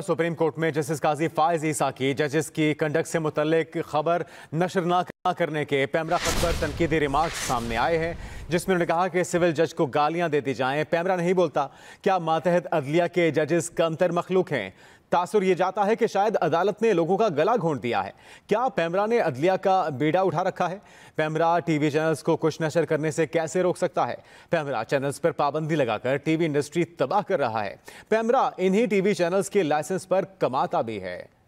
supreme court में justice Qazi Faez Isa की जजेस की कंडक्ट से मुतल खबर नशर ना करने के पैमरा खत पर तनकीदी रिमार्क सामने आए हैं जिसमें उन्होंने कहा कि सिविल जज को गालियां दे दी जाएं पैमरा नहीं बोलता क्या मातहत अदलिया के जजेस कमतर मखलूक हैं तासुर यह जाता है कि शायद अदालत ने लोगों का गला घोंट दिया है क्या पैमरा ने अदलिया का बेड़ा उठा रखा है पैमरा टीवी चैनल्स को कुछ नशर करने से कैसे रोक सकता है पैमरा चैनल्स पर पाबंदी लगाकर टीवी इंडस्ट्री तबाह कर रहा है पैमरा इन्हीं टीवी चैनल्स के लाइसेंस पर कमाता भी है